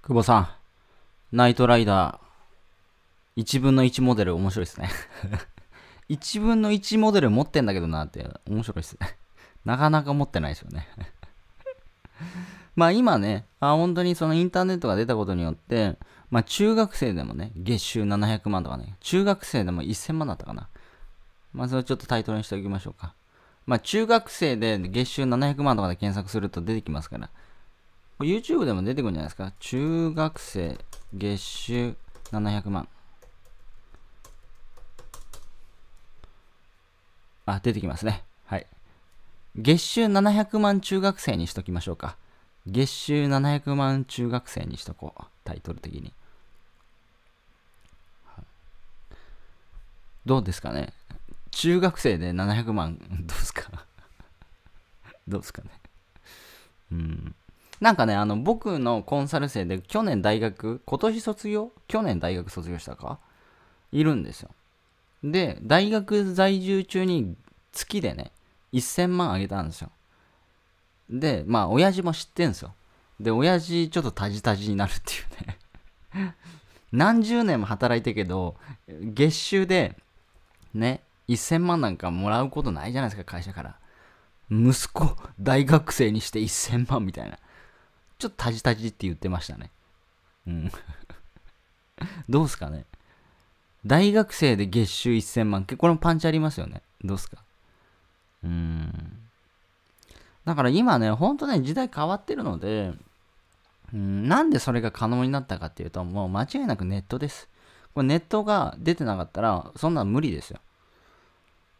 久保さん、ナイトライダー、1分の1モデル面白いですね1 分の1モデル持ってんだけどなって、面白いですね なかなか持ってないですよね まあ今ね、あ本当にそのインターネットが出たことによって、まあ中学生でもね、月収700万とかね、中学生でも1000万だったかな。まあそれちょっとタイトルにしておきましょうか。まあ中学生で月収700万とかで検索すると出てきますから、YouTube でも出てくるんじゃないですか。中学生月収700万。あ、出てきますね。はい。月収700万中学生にしときましょうか。月収700万中学生にしとこう。タイトル的に。どうですかね中学生で700万、どうですか どうですかねうん。なんかね、あの、僕のコンサル生で去年大学、今年卒業去年大学卒業したかいるんですよ。で、大学在住中に月でね、1000万あげたんですよ。で、まあ、親父も知ってんすよ。で、親父ちょっとタジタジになるっていうね 何十年も働いてけど、月収で、ね、1000万なんかもらうことないじゃないですか、会社から。息子、大学生にして1000万みたいな。ちょっとタジタジって言ってましたね。うん。どうすかね大学生で月収1000万。結構もパンチありますよね。どうすかうーん。だから今ね、ほんとね、時代変わってるので、うん、なんでそれが可能になったかっていうと、もう間違いなくネットです。これネットが出てなかったら、そんな無理ですよ。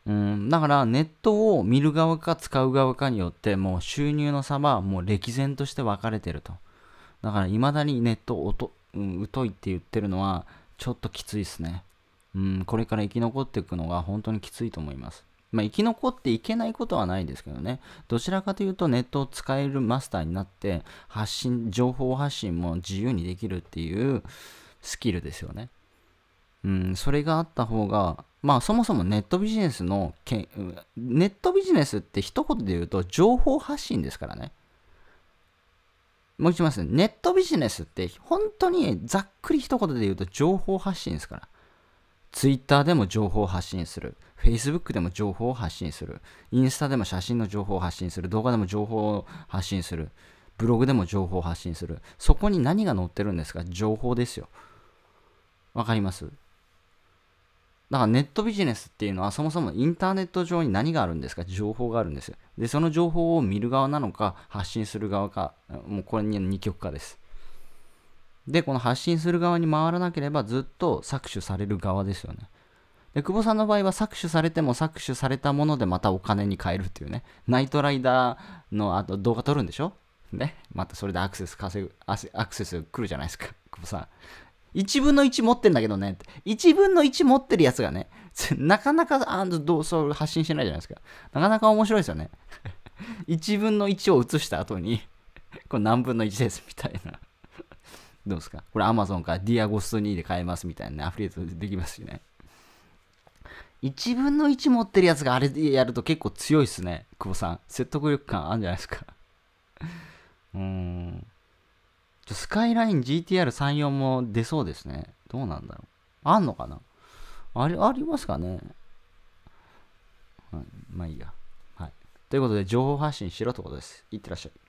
うん、だからネットを見る側か使う側かによってもう収入の差はもう歴然として分かれてるとだから未だにネットをと、うん、疎いって言ってるのはちょっときついっすねうんこれから生き残っていくのが本当にきついと思いますまあ、生き残っていけないことはないですけどね、どちらかというとネットを使えるマスターになって、発信、情報発信も自由にできるっていうスキルですよね。うん、それがあった方が、まあそもそもネットビジネスのけ、ネットビジネスって一言で言うと情報発信ですからね。もう一度ますネットビジネスって本当にざっくり一言で言うと情報発信ですから。Twitter でも情報発信する。Facebook でも情報を発信する。インスタでも写真の情報を発信する。動画でも情報を発信する。ブログでも情報を発信する。そこに何が載ってるんですか情報ですよ。わかりますだからネットビジネスっていうのはそもそもインターネット上に何があるんですか情報があるんですよ。で、その情報を見る側なのか発信する側か、もうこれに二極化です。で、この発信する側に回らなければずっと搾取される側ですよね。で、久保さんの場合は搾取されても搾取されたものでまたお金に変えるっていうね。ナイトライダーのあと動画撮るんでしょね。またそれでアクセス稼ぐ、アクセス来るじゃないですか、久保さん。1分の1持ってんだけどね1分の1持ってるやつがね、なかなかあどうそう発信してないじゃないですか。なかなか面白いですよね。1 分の1を移した後に これ何分の1ですみたいなどうですかこれ Amazon からディアゴス2で買えますみたいな、ね、アフリエイトできますしね。1分の1持ってるやつがあれでやると結構強いっすね、久保さん。説得力感あるんじゃないですか。うーん。スカイライン GTR34 も出そうですね。どうなんだろう。あんのかなあれ、ありますかね、はい、まあいいや。はい。ということで、情報発信しろってことです。いってらっしゃい。